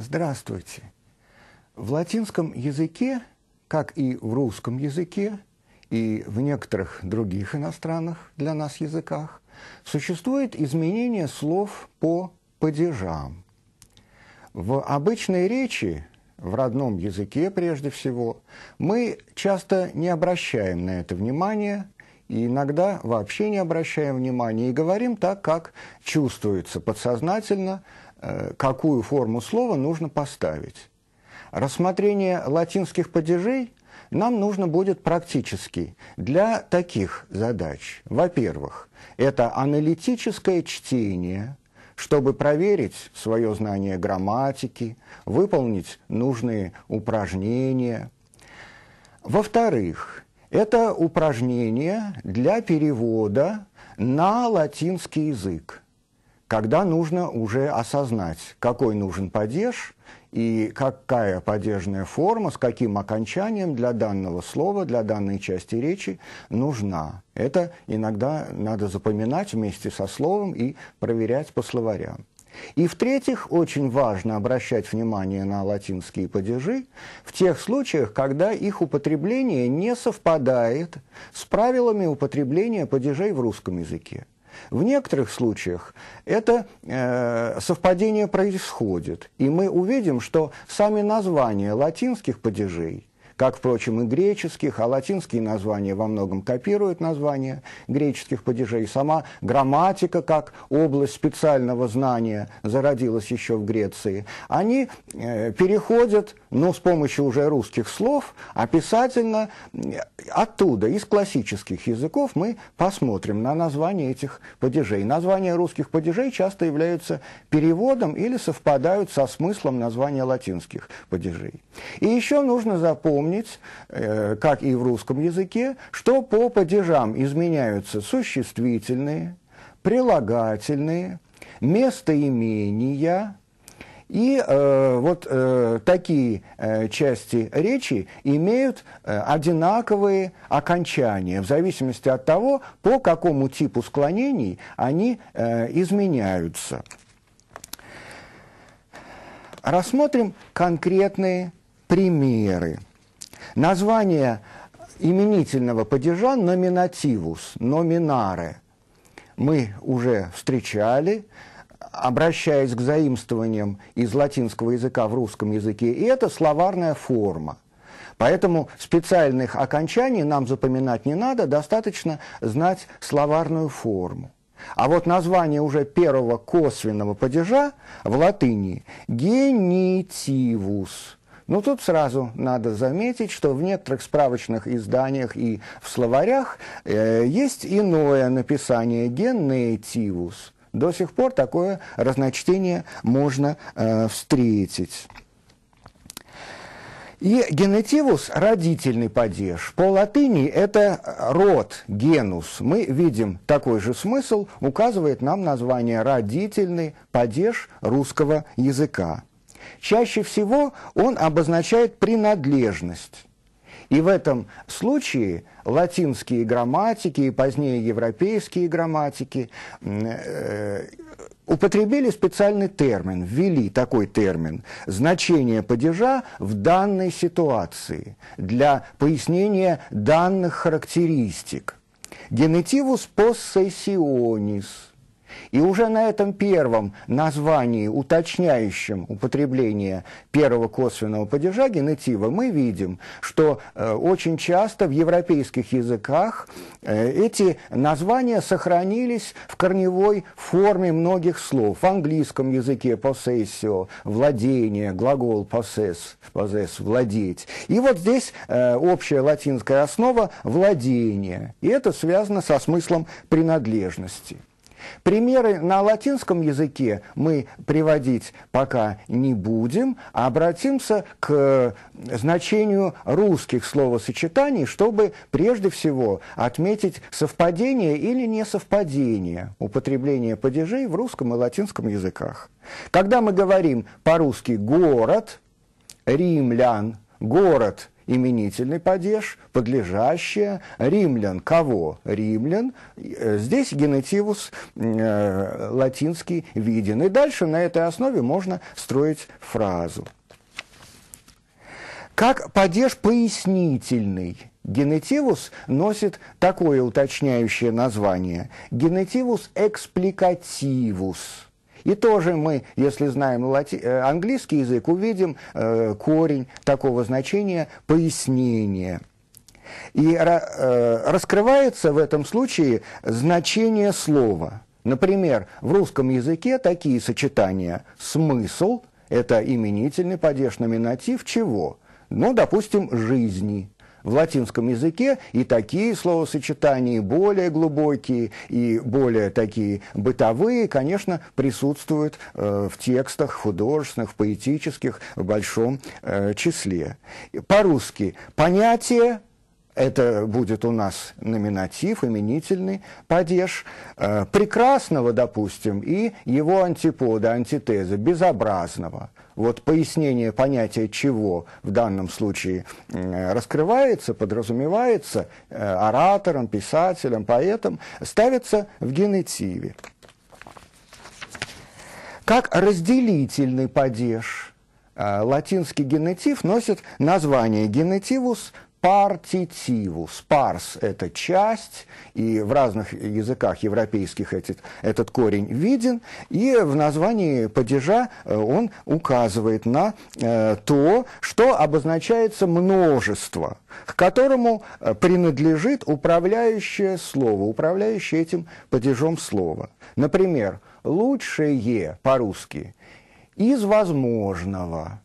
Здравствуйте. В латинском языке, как и в русском языке, и в некоторых других иностранных для нас языках, существует изменение слов по падежам. В обычной речи, в родном языке прежде всего, мы часто не обращаем на это внимания, и иногда вообще не обращаем внимания и говорим так, как чувствуется подсознательно – Э, какую форму слова нужно поставить. Рассмотрение латинских падежей нам нужно будет практически для таких задач. Во-первых, это аналитическое чтение, чтобы проверить свое знание грамматики, выполнить нужные упражнения. Во-вторых, это упражнение для перевода на латинский язык когда нужно уже осознать, какой нужен падеж и какая падежная форма, с каким окончанием для данного слова, для данной части речи нужна. Это иногда надо запоминать вместе со словом и проверять по словарям. И в-третьих, очень важно обращать внимание на латинские падежи в тех случаях, когда их употребление не совпадает с правилами употребления падежей в русском языке. В некоторых случаях это э, совпадение происходит, и мы увидим, что сами названия латинских падежей как, впрочем, и греческих, а латинские названия во многом копируют названия греческих падежей. Сама грамматика, как область специального знания, зародилась еще в Греции. Они э, переходят но ну, с помощью уже русских слов, описательно э, оттуда, из классических языков, мы посмотрим на название этих падежей. Названия русских падежей часто являются переводом или совпадают со смыслом названия латинских падежей. И еще нужно запомнить, э, как и в русском языке, что по падежам изменяются существительные, прилагательные, местоимения, и э, вот э, такие э, части речи имеют э, одинаковые окончания, в зависимости от того, по какому типу склонений они э, изменяются. Рассмотрим конкретные примеры. Название именительного падежа номинативус, номинары мы уже встречали – обращаясь к заимствованиям из латинского языка в русском языке, и это словарная форма. Поэтому специальных окончаний нам запоминать не надо, достаточно знать словарную форму. А вот название уже первого косвенного падежа в латыни – генитивус. Но ну, тут сразу надо заметить, что в некоторых справочных изданиях и в словарях э, есть иное написание – генетивус – до сих пор такое разночтение можно э, встретить. И генетивус – родительный падеж. По латыни это э, род, генус. Мы видим такой же смысл, указывает нам название «родительный падеж русского языка». Чаще всего он обозначает принадлежность. И в этом случае латинские грамматики и позднее европейские грамматики э, употребили специальный термин, ввели такой термин «значение падежа в данной ситуации» для пояснения данных характеристик. Генетивус possessionis – и уже на этом первом названии, уточняющем употребление первого косвенного падежа генетива, мы видим, что э, очень часто в европейских языках э, эти названия сохранились в корневой форме многих слов. В английском языке possessio – владение, глагол possess, possess – владеть. И вот здесь э, общая латинская основа – владение. И это связано со смыслом принадлежности. Примеры на латинском языке мы приводить пока не будем, а обратимся к э, значению русских словосочетаний, чтобы прежде всего отметить совпадение или несовпадение употребления падежей в русском и латинском языках. Когда мы говорим по-русски «город», «римлян», «город», именительный падеж, подлежащее, римлян кого? Римлян. Э, здесь генетивус э, латинский виден. И дальше на этой основе можно строить фразу. Как падеж пояснительный – Генетивус носит такое уточняющее название – генетивус экспликативус. И тоже мы, если знаем лати... Э, английский язык, увидим э, корень такого значения пояснение. И э, раскрывается в этом случае значение слова. Например, в русском языке такие сочетания «смысл» – это именительный падеж номинатив чего? Ну, допустим, «жизни» в латинском языке, и такие словосочетания, более глубокие, и более такие бытовые, конечно, присутствуют э, в текстах художественных, поэтических в большом э, числе. По-русски понятие это будет у нас номинатив, именительный падеж э, прекрасного, допустим, и его антипода, антитеза, безобразного. Вот пояснение понятия чего в данном случае раскрывается, подразумевается э, оратором, писателем, поэтом, ставится в генетиве. Как разделительный падеж э, – латинский генетив носит название генетивус партитиву. Спарс – это часть, и в разных языках европейских этот, этот корень виден, и в названии падежа э, он указывает на э, то, что обозначается множество, к которому э, принадлежит управляющее слово, управляющее этим падежом слова. Например, «лучшее» по-русски – «из возможного»,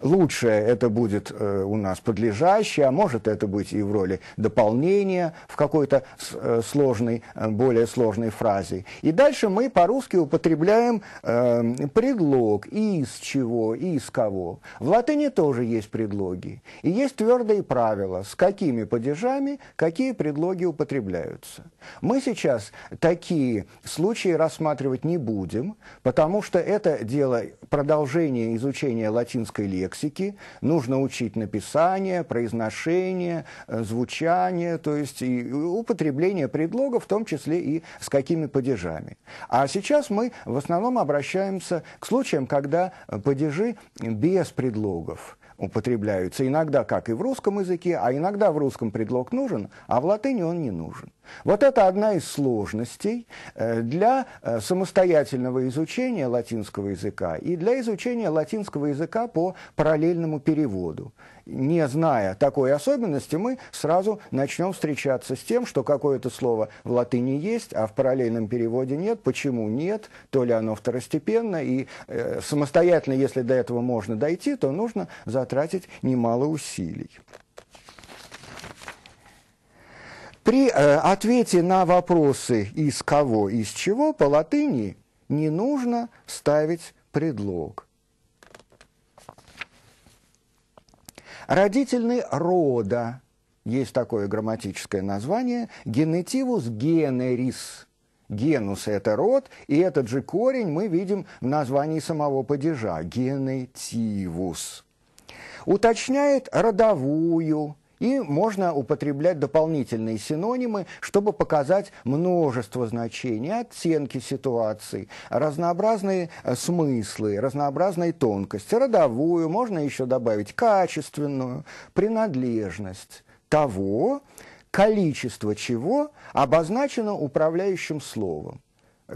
лучшее это будет э, у нас подлежащее, а может это быть и в роли дополнения в какой-то э, сложной, э, более сложной фразе. И дальше мы по-русски употребляем э, предлог из чего, из кого. В латыни тоже есть предлоги. И есть твердые правила, с какими падежами какие предлоги употребляются. Мы сейчас такие случаи рассматривать не будем, потому что это дело продолжения изучения латинской лексики, лексики, нужно учить написание, произношение, э, звучание, то есть и употребление предлога, в том числе и с какими падежами. А сейчас мы в основном обращаемся к случаям, когда э, падежи без предлогов употребляются иногда как и в русском языке, а иногда в русском предлог нужен, а в латыни он не нужен. Вот это одна из сложностей э, для э, самостоятельного изучения латинского языка и для изучения латинского языка по параллельному переводу. Не зная такой особенности, мы сразу начнем встречаться с тем, что какое-то слово в латыни есть, а в параллельном переводе нет. Почему нет? То ли оно второстепенно, и э, самостоятельно, если до этого можно дойти, то нужно затратить немало усилий. При э, ответе на вопросы «из кого?», «из чего?» по латыни не нужно ставить предлог. Родительный рода. Есть такое грамматическое название. Генетивус генерис. Генус – это род, и этот же корень мы видим в названии самого падежа – генетивус. Уточняет родовую, и можно употреблять дополнительные синонимы, чтобы показать множество значений, оттенки ситуации, разнообразные э, смыслы, разнообразные тонкости, родовую, можно еще добавить качественную, принадлежность того, количество чего обозначено управляющим словом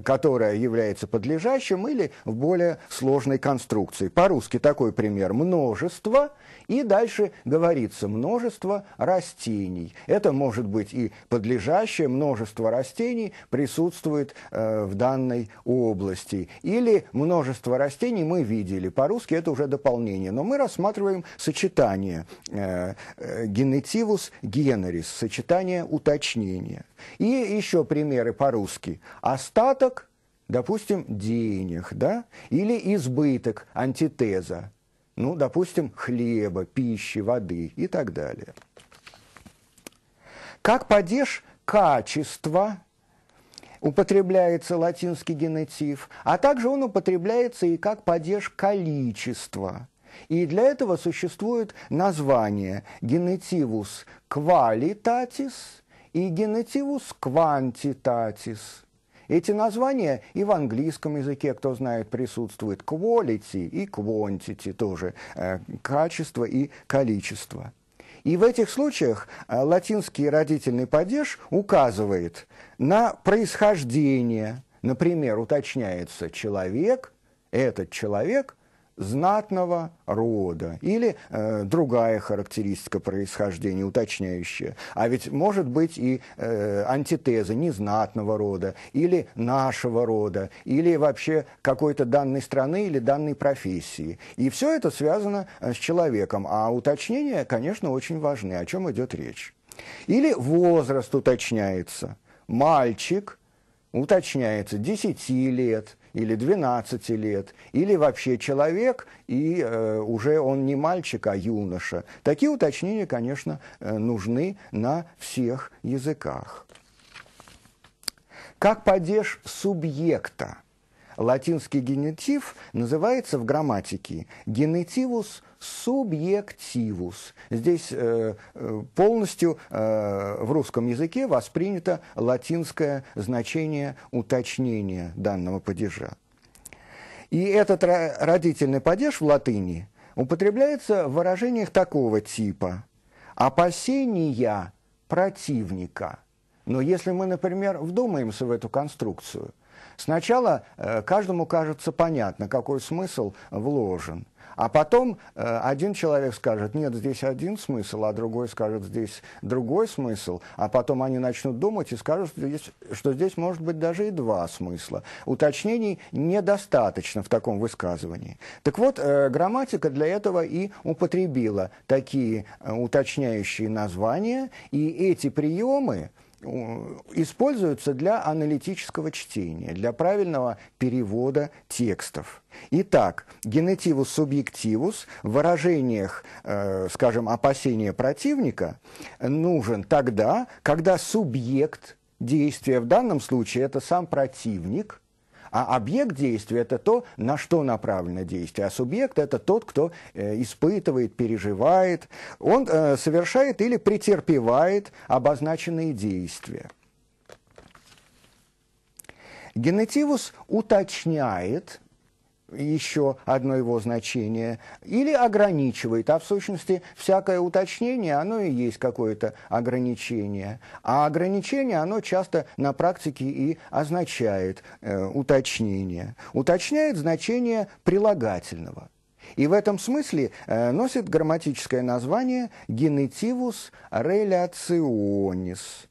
которое является подлежащим, или в более сложной конструкции. По-русски такой пример – множество, и дальше говорится множество растений. Это может быть и подлежащее множество растений присутствует э, в данной области. Или множество растений мы видели. По-русски это уже дополнение. Но мы рассматриваем сочетание э, э, генерис, сочетание уточнения. И еще примеры по-русски. Остаток, допустим, денег, да? Или избыток, антитеза. Ну, допустим, хлеба, пищи, воды и так далее. Как падеж качества употребляется латинский генетив, а также он употребляется и как падеж количества. И для этого существует название генетивус квалитатис и генетивус квантитатис Эти названия и в английском языке, кто знает, присутствуют. Quality и quantity тоже, э, качество и количество. И в этих случаях э, латинский родительный падеж указывает на происхождение. Например, уточняется человек, этот человек знатного рода или э, другая характеристика происхождения, уточняющая. А ведь может быть и э, антитеза незнатного рода или нашего рода, или вообще какой-то данной страны или данной профессии. И все это связано э, с человеком. А уточнения, конечно, очень важны, о чем идет речь. Или возраст уточняется. Мальчик уточняется 10 лет – или 12 лет, или вообще человек, и э, уже он не мальчик, а юноша. Такие уточнения, конечно, э, нужны на всех языках. Как падеж субъекта – Латинский генитив называется в грамматике генитивус субъективус. Здесь э, э, полностью э, в русском языке воспринято латинское значение уточнения данного падежа. И этот родительный падеж в латыни употребляется в выражениях такого типа «опасения противника». Но если мы, например, вдумаемся в эту конструкцию – Сначала э, каждому кажется понятно, какой смысл вложен. А потом э, один человек скажет, нет, здесь один смысл, а другой скажет, здесь другой смысл, а потом они начнут думать и скажут, что здесь, что здесь может быть даже и два смысла. Уточнений недостаточно в таком высказывании. Так вот, э, грамматика для этого и употребила такие уточняющие названия, и эти приемы используются для аналитического чтения, для правильного перевода текстов. Итак, генетивус субъективус в выражениях, э, скажем, опасения противника нужен тогда, когда субъект действия, в данном случае это сам противник, а объект действия – это то, на что направлено действие. А субъект – это тот, кто э, испытывает, переживает. Он э, совершает или претерпевает обозначенные действия. Генетивус уточняет еще одно его значение, или ограничивает, а в сущности всякое уточнение, оно и есть какое-то ограничение. А ограничение, оно часто на практике и означает э, уточнение. Уточняет значение прилагательного. И в этом смысле э, носит грамматическое название «генетивус реляционис»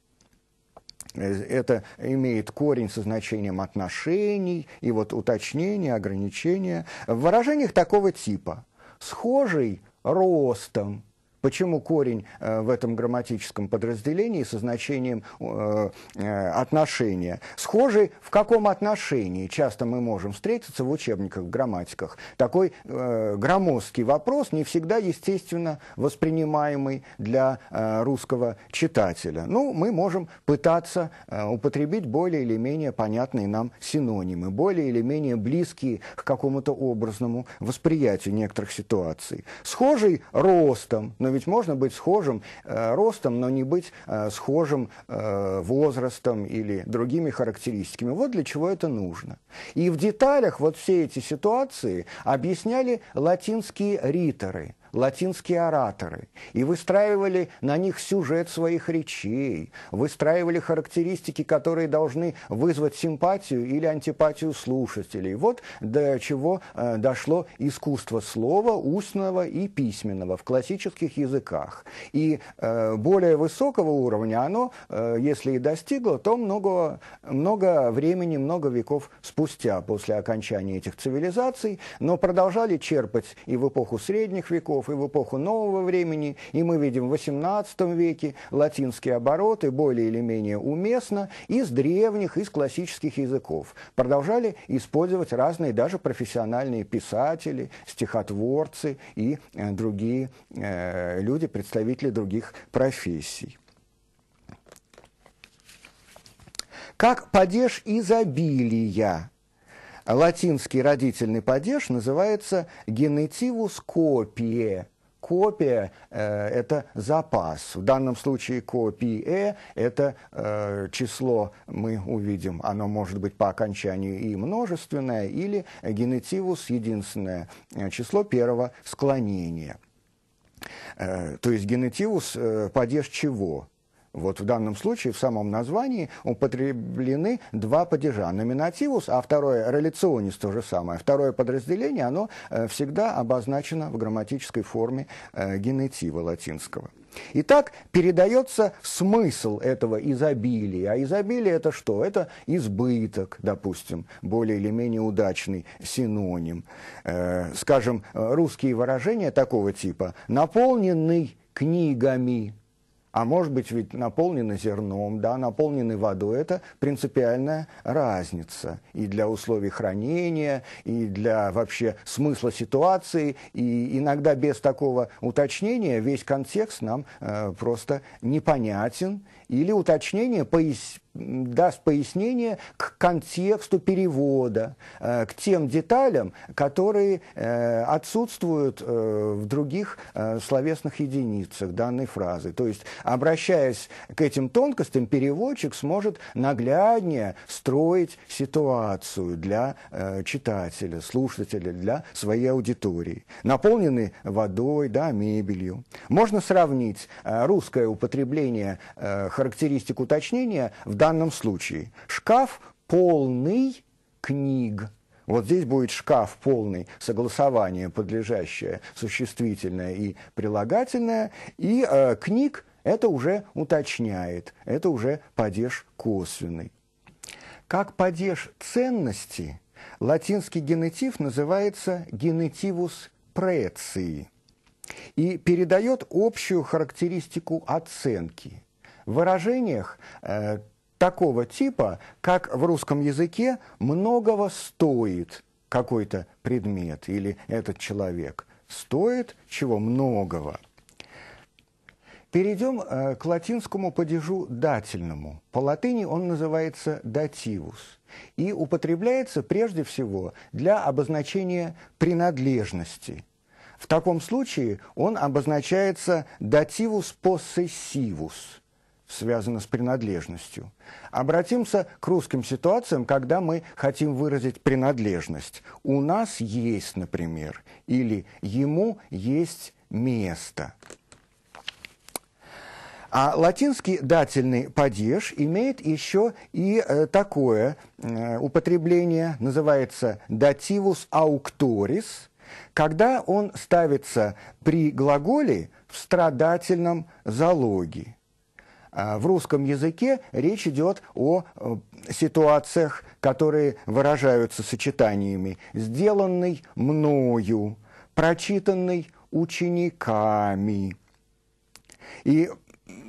это имеет корень со значением отношений, и вот уточнения, ограничения В выражениях такого типа схожий ростом, Почему корень э, в этом грамматическом подразделении со значением э, э, отношения? Схожий в каком отношении? Часто мы можем встретиться в учебниках, в грамматиках. Такой громоздкий вопрос, не всегда, естественно, воспринимаемый для русского читателя. Ну, мы можем пытаться употребить более или менее понятные нам синонимы, более или менее близкие к какому-то образному восприятию некоторых ситуаций. Схожий ростом, но но ведь можно быть схожим э, ростом, но не быть э, схожим э, возрастом или другими характеристиками. Вот для чего это нужно. И в деталях вот все эти ситуации объясняли латинские риторы – латинские ораторы и выстраивали на них сюжет своих речей, выстраивали характеристики, которые должны вызвать симпатию или антипатию слушателей. Вот до чего э, дошло искусство слова устного и письменного в классических языках. И э, более высокого уровня оно, э, если и достигло, то много, много времени, много веков спустя после окончания этих цивилизаций, но продолжали черпать и в эпоху средних веков, языков и в эпоху нового времени, и мы видим в XVIII веке латинские обороты более или менее уместно из древних, из классических языков. Продолжали использовать разные даже профессиональные писатели, стихотворцы и э, другие э, люди, представители других профессий. Как падеж изобилия латинский родительный падеж называется генетивус копие. Копия э, – это запас. В данном случае копие – это э, число, мы увидим, оно может быть по окончанию и множественное, или генетивус – единственное э, число первого склонения. Э, то есть генетивус э, – падеж чего? Вот в данном случае в самом названии употреблены два падежа. Номинативус, а второе реляционис то же самое. Второе подразделение, оно э, всегда обозначено в грамматической форме э, генетива латинского. Итак, передается смысл этого изобилия. А изобилие это что? Это избыток, допустим, более или менее удачный синоним. Э, скажем, русские выражения такого типа «наполненный книгами», а может быть ведь наполнены зерном, да, наполнены водой. Это принципиальная разница и для условий хранения, и для вообще смысла ситуации. И иногда без такого уточнения весь контекст нам э, просто непонятен. Или уточнение пояс даст пояснение к контексту перевода, э, к тем деталям, которые э, отсутствуют э, в других словесных единицах данной фразы. То есть, обращаясь к этим тонкостям, переводчик сможет нагляднее строить ситуацию для читателя, слушателя, для своей аудитории, наполненный водой, да, мебелью. Можно сравнить русское употребление характеристик уточнения в данном данном случае шкаф полный книг. Вот здесь будет шкаф полный, согласование подлежащее, существительное и прилагательное, и э, книг это уже уточняет, это уже падеж косвенный. Как падеж ценности, латинский генетив называется генетивус преции и передает общую характеристику оценки. В выражениях, э, такого типа, как в русском языке многого стоит какой-то предмет или этот человек. Стоит чего многого. Перейдем э, к латинскому падежу дательному. По латыни он называется «дативус» и употребляется прежде всего для обозначения принадлежности. В таком случае он обозначается «дативус possessivus» связано с принадлежностью. Обратимся к русским ситуациям, когда мы хотим выразить принадлежность. У нас есть, например, или ему есть место. А латинский дательный падеж имеет еще и э, такое э, употребление, называется «dativus auctoris», когда он ставится при глаголе в страдательном залоге – а, в русском языке речь идет о э, ситуациях, которые выражаются сочетаниями «сделанный мною», «прочитанный учениками». И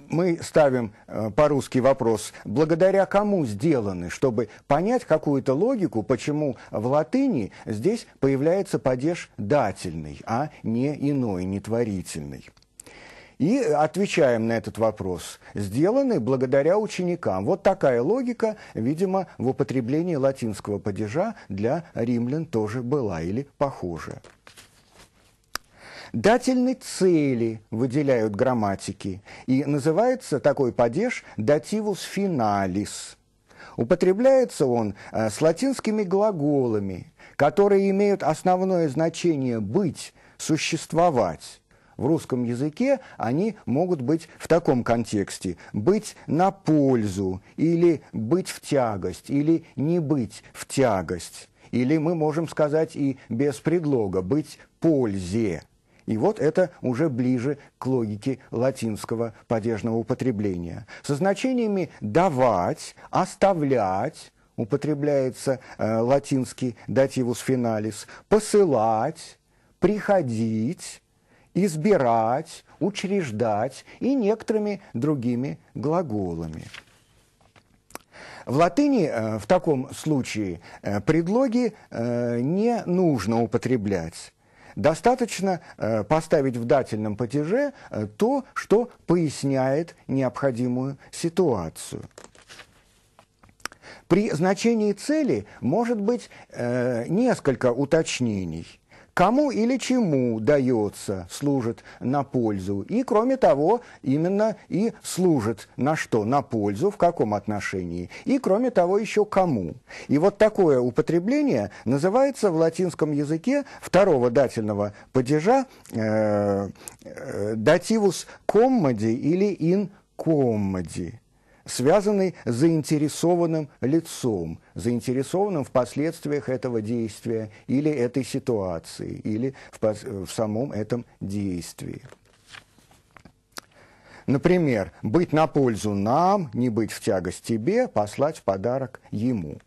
мы ставим э, по-русски вопрос, благодаря кому сделаны, чтобы понять какую-то логику, почему в латыни здесь появляется падеж дательный, а не иной, нетворительный и отвечаем на этот вопрос. Сделаны благодаря ученикам. Вот такая логика, видимо, в употреблении латинского падежа для римлян тоже была или похожа. Дательной цели выделяют грамматики, и называется такой падеж «дативус финалис». Употребляется он э, с латинскими глаголами, которые имеют основное значение «быть», «существовать», в русском языке, они могут быть в таком контексте. Быть на пользу, или быть в тягость, или не быть в тягость. Или мы можем сказать и без предлога «быть пользе». И вот это уже ближе к логике латинского падежного употребления. Со значениями «давать», «оставлять», употребляется э, латинский дативус финалис, «посылать», «приходить», избирать, учреждать и некоторыми другими глаголами. В латыни э, в таком случае э, предлоги э, не нужно употреблять. Достаточно поставить в дательном падеже то, что поясняет необходимую ситуацию. При значении цели может быть несколько уточнений – кому или чему дается, служит на пользу. И, кроме того, именно и служит на что? На пользу, в каком отношении. И, кроме того, еще кому. И вот такое употребление называется в латинском языке второго дательного падежа э, дативус э, коммоди или ин коммоди связанный с заинтересованным лицом, заинтересованным в последствиях этого действия или этой ситуации, или в, в самом этом действии. Например, быть на пользу нам, не быть в тягость тебе, послать в подарок ему.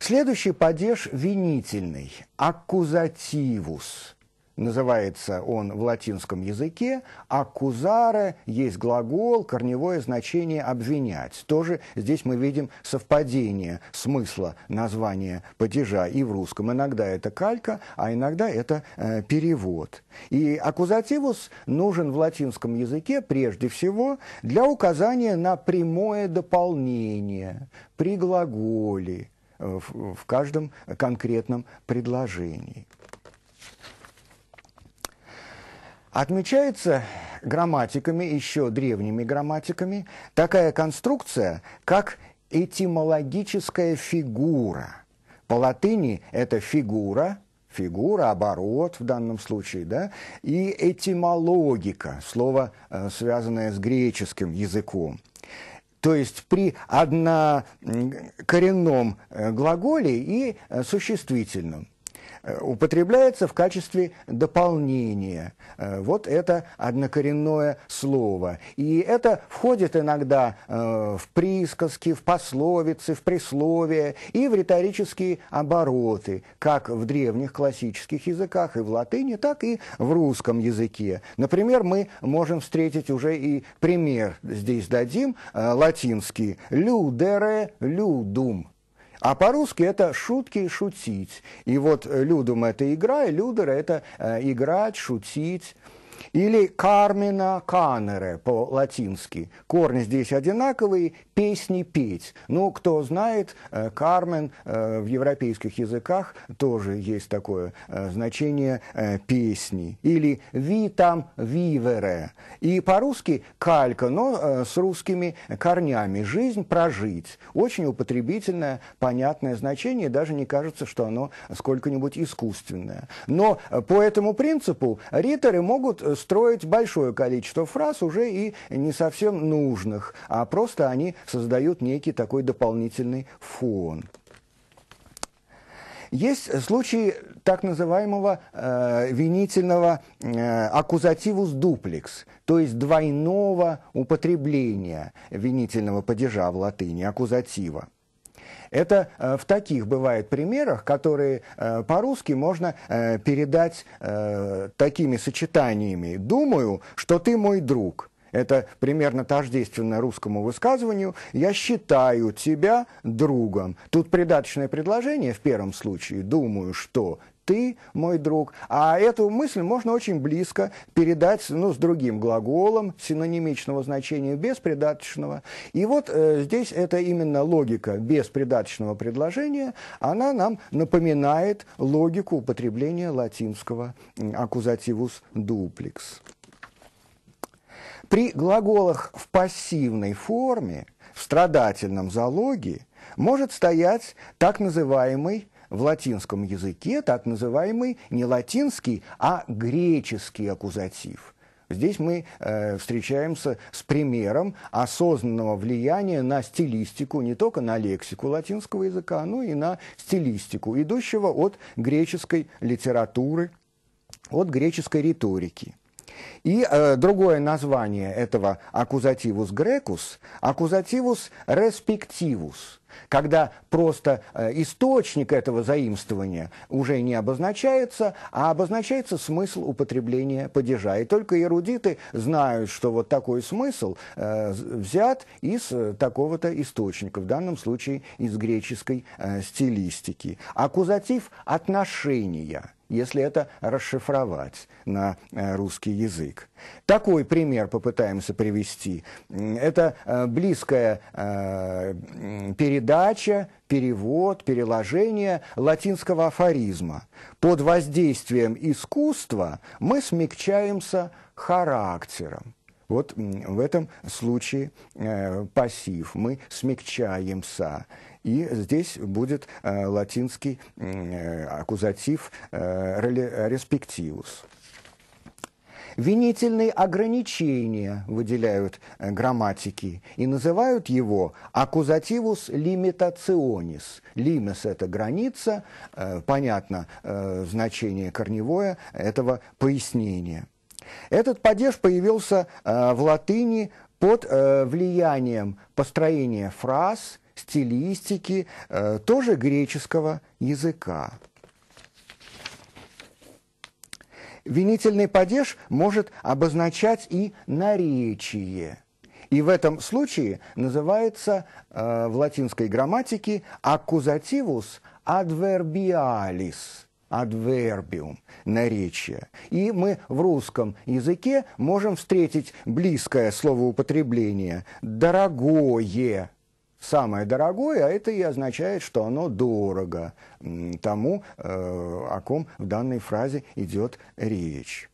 Следующий падеж винительный – аккузативус называется он в латинском языке, а кузара есть глагол, корневое значение «обвинять». Тоже здесь мы видим совпадение смысла названия падежа и в русском. Иногда это калька, а иногда это э, перевод. И аккузативус нужен в латинском языке прежде всего для указания на прямое дополнение при глаголе э, в, в каждом конкретном предложении. Отмечается грамматиками, еще древними грамматиками, такая конструкция, как этимологическая фигура. По латыни это фигура, фигура, оборот в данном случае, да, и этимологика, слово, э, связанное с греческим языком. То есть при однокоренном э, глаголе и э, существительном. Э, употребляется в качестве дополнения. Э, вот это однокоренное слово. И это входит иногда э, в присказки, в пословицы, в присловия и в риторические обороты, как в древних классических языках и в латыни, так и в русском языке. Например, мы можем встретить уже и пример здесь дадим латинский «людере людум» А по-русски это шутки шутить. И вот э, людум это игра, и людер это э, играть, шутить. Или «кармина канере» по-латински. Корни здесь одинаковые, песни петь. Ну, кто знает, э, «кармен» э, в европейских языках тоже есть такое э, значение песни. Или «витам вивере». И по-русски «калька», но с русскими корнями. «Жизнь прожить». Очень употребительное, понятное значение, даже не кажется, что оно сколько-нибудь искусственное. Но по этому принципу риторы могут строить большое количество фраз уже и не совсем нужных, а просто они создают некий такой дополнительный фон. Есть случаи так называемого э, винительного э, аккузативус дуплекс, то есть двойного употребления винительного падежа в латыни, аккузатива. Это э, в таких бывает примерах, которые э, по-русски можно э, передать такими сочетаниями. «Думаю, что ты мой друг». Это примерно тождественно русскому высказыванию «я считаю тебя другом». Тут придаточное предложение в первом случае «думаю, что ты, мой друг. А эту мысль можно очень близко передать ну, с другим глаголом синонимичного значения беспридаточного. И вот э, здесь это именно логика беспридаточного предложения. Она нам напоминает логику употребления латинского аккузативус дуплекс. При глаголах в пассивной форме, в страдательном залоге, может стоять так называемый в латинском языке так называемый не латинский, а греческий аккузатив. Здесь мы э, встречаемся с примером осознанного влияния на стилистику, не только на лексику латинского языка, но и на стилистику, идущего от греческой литературы, от греческой риторики. И э, другое название этого аккузативус грекус – аккузативус респективус, когда просто э, источник этого заимствования уже не обозначается, а обозначается смысл употребления падежа. И только эрудиты знают, что вот такой смысл э, взят из э, такого-то источника, в данном случае из греческой э, стилистики. Аккузатив отношения – если это расшифровать на э, русский язык. Такой пример попытаемся привести. Это э, близкая э, передача, перевод, переложение латинского афоризма. Под воздействием искусства мы смягчаемся характером. Вот в этом случае э, пассив, мы смягчаемся. И здесь будет э, латинский э, аккузатив э, респективус. Винительные ограничения выделяют э, грамматики и называют его аккузативус limitationis. Лимес – это граница, э, понятно э, значение корневое этого пояснения – этот падеж появился э, в латыни под э, влиянием построения фраз, стилистики, э, тоже греческого языка. Винительный падеж может обозначать и наречие. И в этом случае называется э, в латинской грамматике accusativus adverbialis – адвербиум, наречие. И мы в русском языке можем встретить близкое словоупотребление «дорогое», самое дорогое, а это и означает, что оно дорого тому, э, о ком в данной фразе идет речь.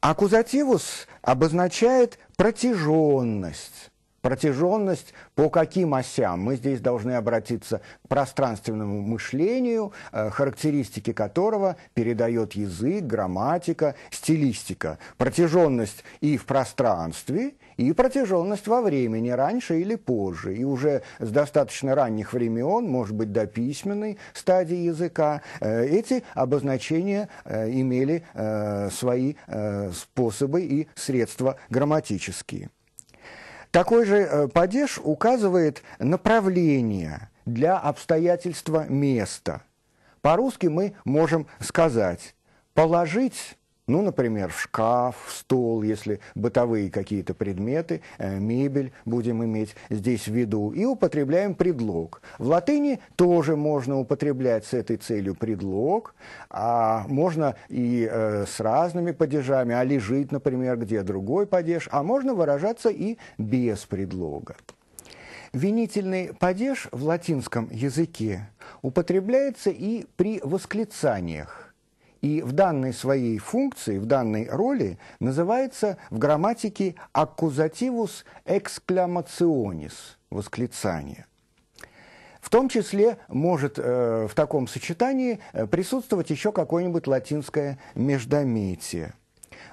Аккузативус обозначает протяженность, Протяженность по каким осям? Мы здесь должны обратиться к пространственному мышлению, э, характеристики которого передает язык, грамматика, стилистика. Протяженность и в пространстве, и протяженность во времени, раньше или позже. И уже с достаточно ранних времен, может быть, до письменной стадии языка, э, эти обозначения э, имели свои способы и средства грамматические. Такой же э, падеж указывает направление для обстоятельства места. По-русски мы можем сказать «положить ну, например, в шкаф, в стол, если бытовые какие-то предметы, э, мебель будем иметь здесь в виду. И употребляем предлог. В латыни тоже можно употреблять с этой целью предлог, а можно и э, с разными падежами, а лежит, например, где другой падеж, а можно выражаться и без предлога. Винительный падеж в латинском языке употребляется и при восклицаниях и в данной своей функции, в данной роли называется в грамматике «accusativus exclamationis» – восклицание. В том числе может э, в таком сочетании э, присутствовать еще какое-нибудь латинское междометие.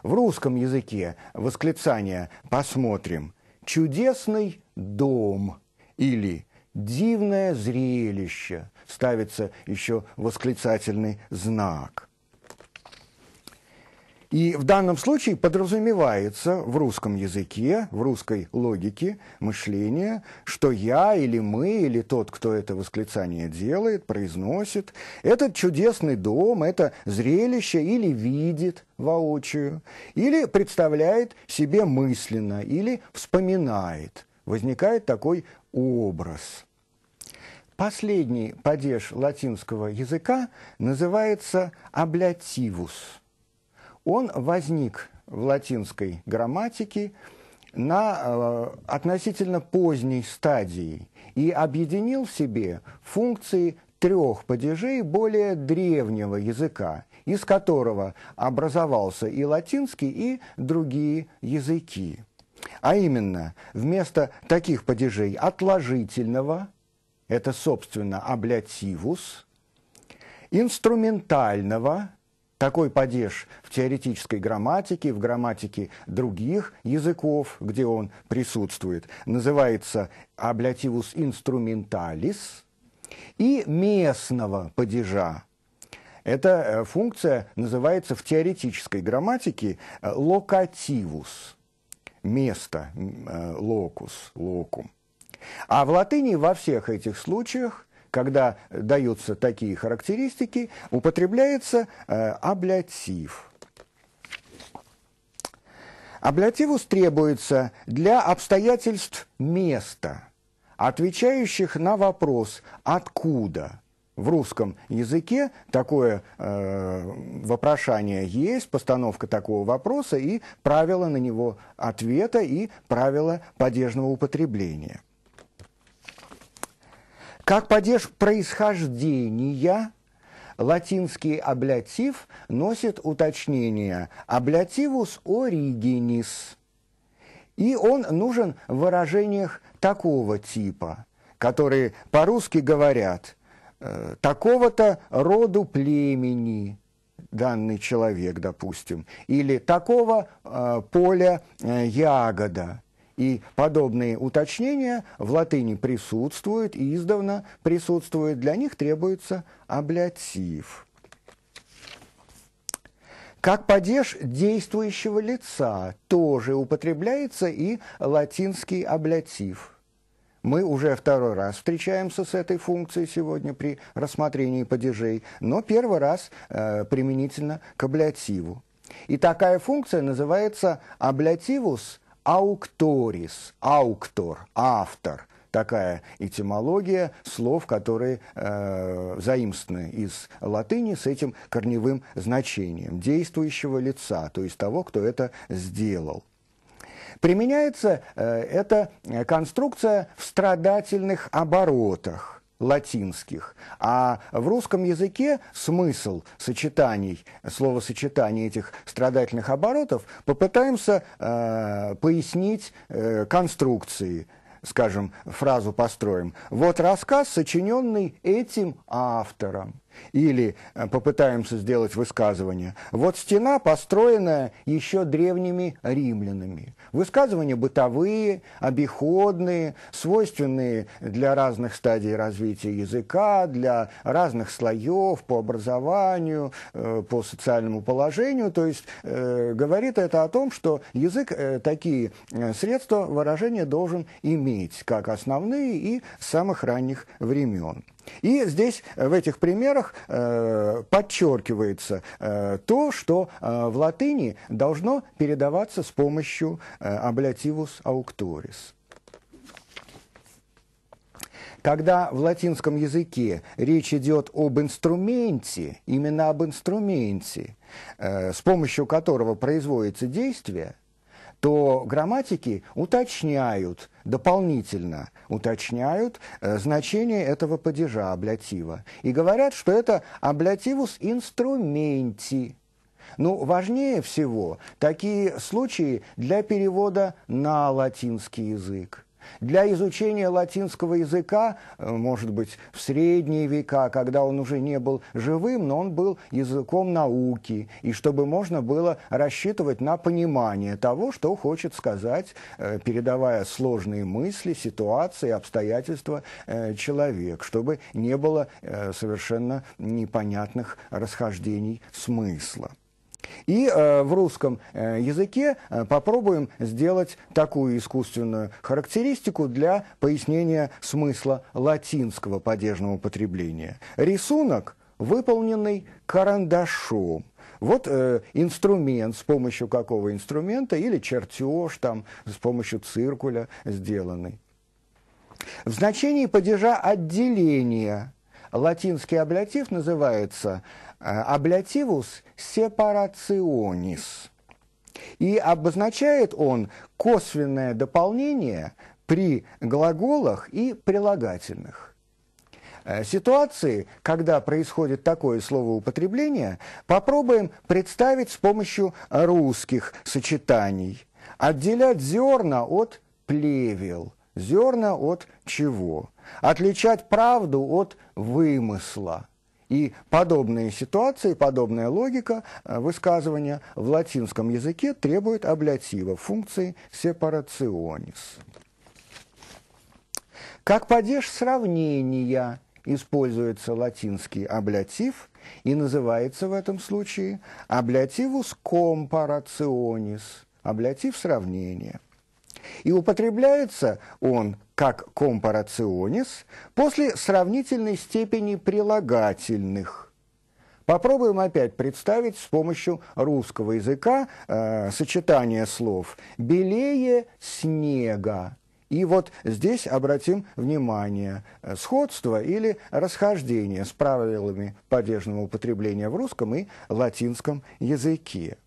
В русском языке восклицание «посмотрим» – «чудесный дом» или «дивное зрелище» ставится еще восклицательный знак. И в данном случае подразумевается в русском языке, в русской логике мышления, что я или мы, или тот, кто это восклицание делает, произносит, этот чудесный дом, это зрелище или видит воочию, или представляет себе мысленно, или вспоминает. Возникает такой образ. Последний падеж латинского языка называется аблятивус он возник в латинской грамматике на э, относительно поздней стадии и объединил в себе функции трех падежей более древнего языка, из которого образовался и латинский, и другие языки. А именно, вместо таких падежей отложительного, это, собственно, аблятивус, инструментального – такой падеж в теоретической грамматике, в грамматике других языков, где он присутствует, называется «ablativus instrumentalis» и местного падежа. Эта э, функция называется в теоретической грамматике э, «локативус» – место, э, локус, локум. А в латыни во всех этих случаях когда даются такие характеристики, употребляется э, аблятив. Аблятивус требуется для обстоятельств места, отвечающих на вопрос «откуда?». В русском языке такое э, вопрошание есть, постановка такого вопроса и правило на него ответа и правило падежного употребления – как падеж происхождения, латинский аблятив носит уточнение «ablativus originis», и он нужен в выражениях такого типа, которые по-русски говорят э, «такого-то роду племени» данный человек, допустим, или такого э, поля э, ягода, и подобные уточнения в латыни присутствуют и издавна присутствуют. Для них требуется аблятив. Как падеж действующего лица тоже употребляется и латинский аблятив – мы уже второй раз встречаемся с этой функцией сегодня при рассмотрении падежей, но первый раз э, применительно к аблятиву. И такая функция называется аблятивус аукторис, ауктор, автор. Такая этимология слов, которые э, заимствованы из латыни с этим корневым значением действующего лица, то есть того, кто это сделал. Применяется э, эта э, конструкция в страдательных оборотах латинских. А в русском языке смысл сочетаний, словосочетаний этих страдательных оборотов попытаемся э, пояснить э, конструкции, скажем, фразу построим. Вот рассказ, сочиненный этим автором или э, попытаемся сделать высказывание. Вот стена, построенная еще древними римлянами. Высказывания бытовые, обиходные, свойственные для разных стадий развития языка, для разных слоев по образованию, э, по социальному положению. То есть э, говорит это о том, что язык такие средства выражения должен иметь, как основные и с самых ранних времен. И здесь, э, в этих примерах, э, подчеркивается э, то, что в латыни должно передаваться с помощью «облятивус ауктурис». Когда в латинском языке речь идет об инструменте, именно об инструменте, с помощью которого производится действие, то грамматики уточняют – дополнительно уточняют э, значение этого падежа аблятива. И говорят, что это аблятивус инструменти. Ну, важнее всего такие случаи для перевода на латинский язык. Для изучения латинского языка, э, может быть, в средние века, когда он уже не был живым, но он был языком науки, и чтобы можно было рассчитывать на понимание того, что хочет сказать, э, передавая сложные мысли, ситуации, обстоятельства э, человек, чтобы не было совершенно непонятных расхождений смысла. И э, в русском э, языке э, попробуем сделать такую искусственную характеристику для пояснения смысла латинского падежного употребления. Рисунок, выполненный карандашом. Вот э, инструмент, с помощью какого инструмента, или чертеж там с помощью циркуля сделанный. В значении падежа отделения латинский аблятив называется Э, облятивус separationis. И обозначает он косвенное дополнение при глаголах и прилагательных. Э, ситуации, когда происходит такое словоупотребление, попробуем представить с помощью русских сочетаний. Отделять зерна от плевел, зерна от чего? Отличать правду от вымысла – и подобные ситуации, подобная логика э, высказывания в латинском языке требует аблятива функции сепарационис. Как падеж сравнения используется латинский аблятив и называется в этом случае аблятивус компарационис, аблятив сравнения и употребляется он как компарационис после сравнительной степени прилагательных. Попробуем опять представить с помощью русского языка э, сочетание слов «белее снега». И вот здесь обратим внимание, э, сходство или расхождение с правилами падежного употребления в русском и латинском языке.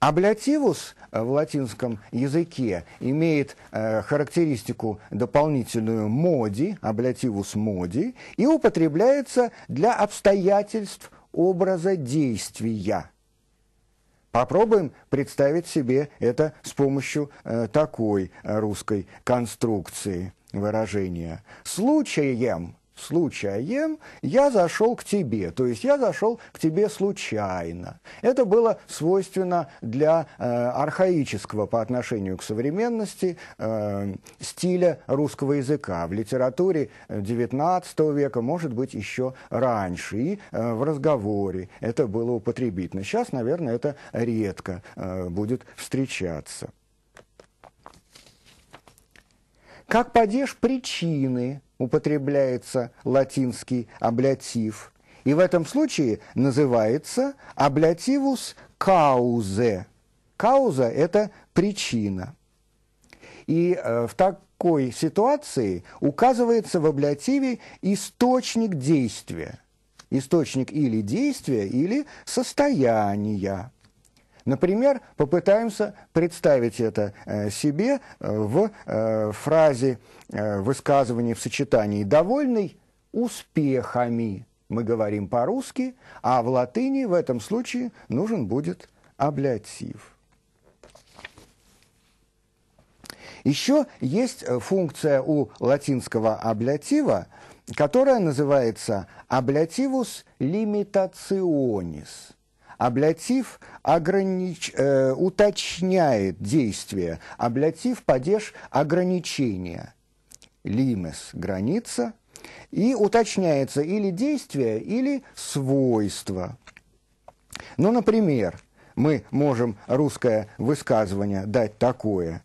Аблятивус э, в латинском языке имеет э, характеристику дополнительную моди, аблятивус моди, и употребляется для обстоятельств образа действия. Попробуем представить себе это с помощью э, такой русской конструкции выражения. Случаем случаем я зашел к тебе, то есть я зашел к тебе случайно. Это было свойственно для э, архаического по отношению к современности э, стиля русского языка в литературе XIX э, века, может быть, еще раньше, и э, в разговоре это было употребительно. Сейчас, наверное, это редко э, будет встречаться. Как падеж причины употребляется латинский аблятив, и в этом случае называется аблятивус каузе. Кауза – это причина. И э, в такой ситуации указывается в аблятиве источник действия. Источник или действия, или состояния. Например, попытаемся представить это э, себе э, в э, фразе, высказывании в сочетании «довольный успехами» мы говорим по-русски, а в латыни в этом случае нужен будет аблятив. Еще есть функция у латинского аблятива, которая называется «аблятивус лимитационис». Аблятив огранич... э, уточняет действие. Аблятив – падеж ограничения. Лимес – граница. И уточняется или действие, или свойство. Ну, например, мы можем русское высказывание дать такое.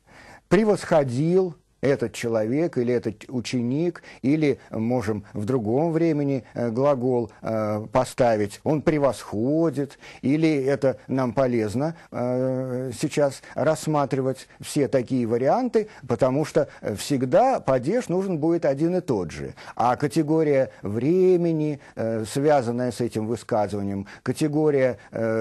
«Превосходил этот человек или этот ученик, или можем в другом времени э, глагол э, поставить, он превосходит, или это нам полезно э, сейчас рассматривать все такие варианты, потому что всегда падеж нужен будет один и тот же. А категория времени, связанная с этим высказыванием, категория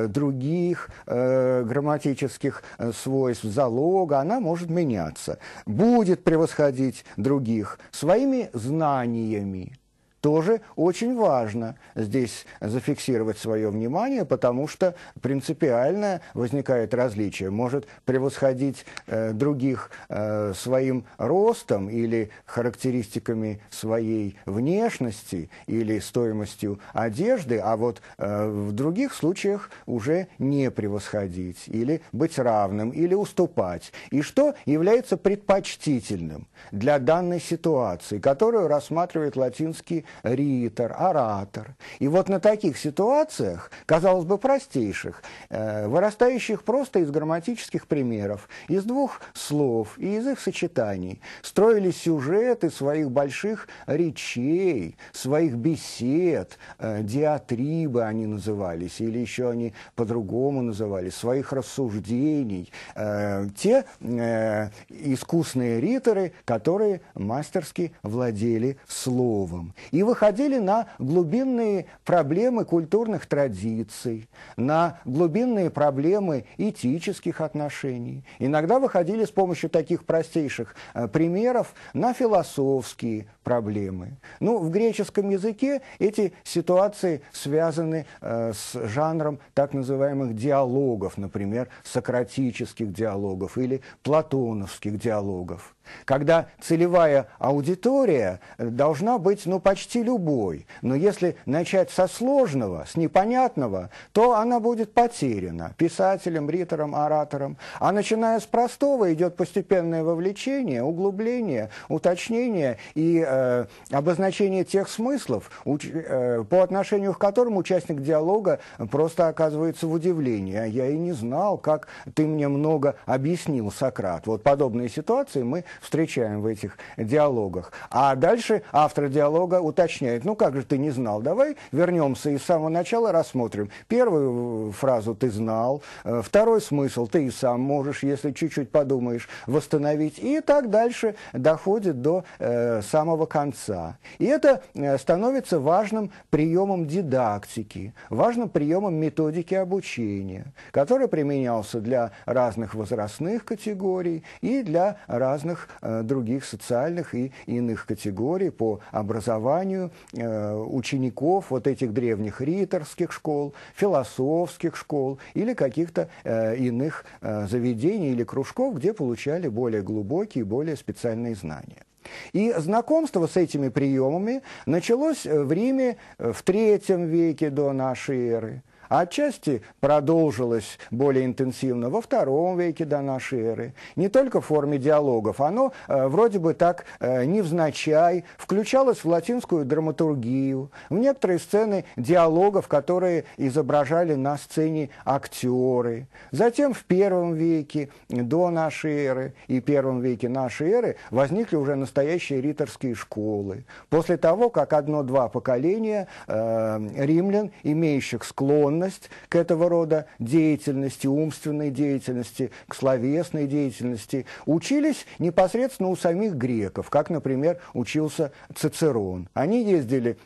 других грамматических свойств залога, она может меняться. Будет превосходить других своими знаниями, тоже очень важно здесь зафиксировать свое внимание, потому что принципиально возникает различие. Может превосходить э, других э, своим ростом или характеристиками своей внешности или стоимостью одежды, а вот э, в других случаях уже не превосходить или быть равным или уступать. И что является предпочтительным для данной ситуации, которую рассматривает латинский ритор, оратор. И вот на таких ситуациях, казалось бы, простейших, э, вырастающих просто из грамматических примеров, из двух слов и из их сочетаний, строили сюжеты своих больших речей, своих бесед, э, диатрибы они назывались, или еще они по-другому назывались, своих рассуждений, э, те искусные риторы, которые мастерски владели словом. И выходили на глубинные проблемы культурных традиций, на глубинные проблемы этических отношений. Иногда выходили с помощью таких простейших э, примеров на философские проблемы. Ну, в греческом языке эти ситуации связаны э, с жанром так называемых диалогов, например, сократических диалогов или платоновских диалогов когда целевая аудитория должна быть ну, почти любой. Но если начать со сложного, с непонятного, то она будет потеряна писателем, ритором, оратором. А начиная с простого идет постепенное вовлечение, углубление, уточнение и э, обозначение тех смыслов, уч, э, по отношению к которым участник диалога просто оказывается в удивлении. «А я и не знал, как ты мне много объяснил, Сократ. Вот подобные ситуации мы встречаем в этих диалогах. А дальше автор диалога уточняет, ну как же ты не знал, давай вернемся и с самого начала рассмотрим. Первую э, фразу ты знал, э, второй смысл ты и сам можешь, если чуть-чуть подумаешь, восстановить. И так дальше доходит до э, самого конца. И это э, становится важным приемом дидактики, важным приемом методики обучения, который применялся для разных возрастных категорий и для разных Э, других социальных и иных категорий по образованию э, учеников вот этих древних риторских школ, философских школ или каких-то э, иных заведений или кружков, где получали более глубокие, и более специальные знания. И знакомство с этими приемами началось в Риме в III веке до нашей эры – отчасти продолжилось более интенсивно во втором веке до нашей эры. Не только в форме диалогов, оно э, вроде бы так э, невзначай включалось в латинскую драматургию, в некоторые сцены диалогов, которые изображали на сцене актеры. Затем в первом веке до нашей эры и первом веке нашей эры возникли уже настоящие риторские школы. После того, как одно-два поколения э, римлян, имеющих склонность склонность к этого рода деятельности, умственной деятельности, к словесной деятельности, учились непосредственно у самих греков, как, например, учился Цицерон. Они ездили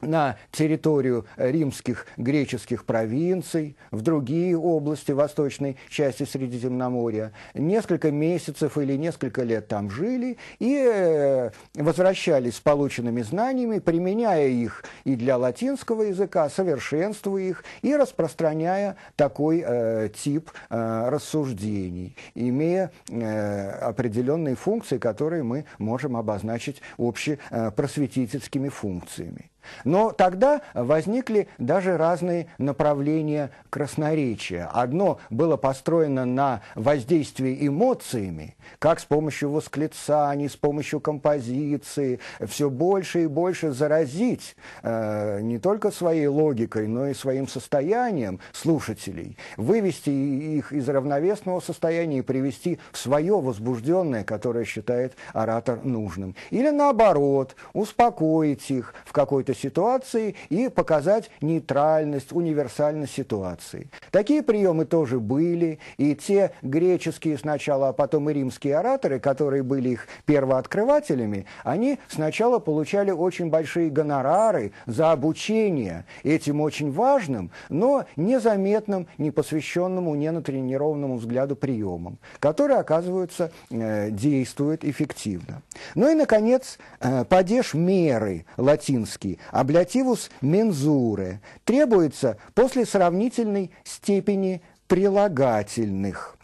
на территорию э, римских греческих провинций, в другие области восточной части Средиземноморья. Несколько месяцев или несколько лет там жили и э, возвращались с полученными знаниями, применяя их и для латинского языка, совершенствуя их и распространяя такой э, тип э, рассуждений, имея э, определенные функции, которые мы можем обозначить общепросветительскими функциями. Но тогда возникли даже разные направления красноречия. Одно было построено на воздействии эмоциями, как с помощью восклицаний, с помощью композиции, все больше и больше заразить э, не только своей логикой, но и своим состоянием слушателей, вывести их из равновесного состояния и привести в свое возбужденное, которое считает оратор нужным. Или наоборот, успокоить их в какой-то какой-то ситуации и показать нейтральность, универсальность ситуации. Такие приемы тоже были, и те греческие сначала, а потом и римские ораторы, которые были их первооткрывателями, они сначала получали очень большие гонорары за обучение этим очень важным, но незаметным, непосвященному, посвященному, не взгляду приемам, которые, оказываются, э, действуют эффективно. Ну и, наконец, э, падеж меры латинский, облятивус мензуре, требуется после сравнительной степени прилагательных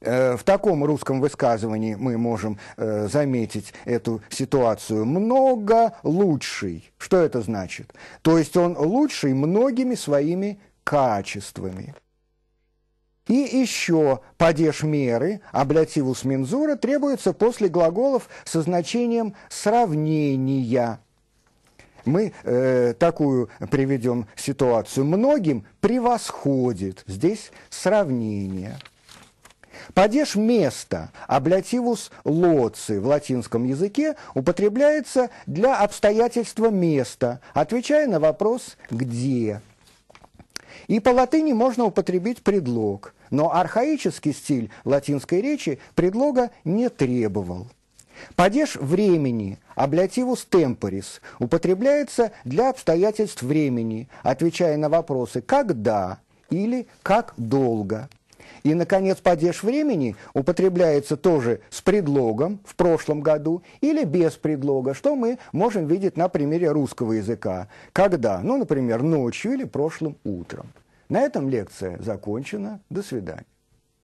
э, – в таком русском высказывании мы можем э, заметить эту ситуацию. Много лучший. Что это значит? То есть он лучший многими своими качествами. И еще падеж меры, облятивус мензура, требуется после глаголов со значением сравнения мы э, такую приведем ситуацию. Многим превосходит. Здесь сравнение. Падеж места, аблятивус лоци в латинском языке употребляется для обстоятельства места, отвечая на вопрос «где?». И по латыни можно употребить предлог, но архаический стиль латинской речи предлога не требовал. Падеж времени, аблятивус темпорис, употребляется для обстоятельств времени, отвечая на вопросы «когда» или «как долго». И, наконец, падеж времени употребляется тоже с предлогом в прошлом году или без предлога, что мы можем видеть на примере русского языка. Когда? Ну, например, ночью или прошлым утром. На этом лекция закончена. До свидания.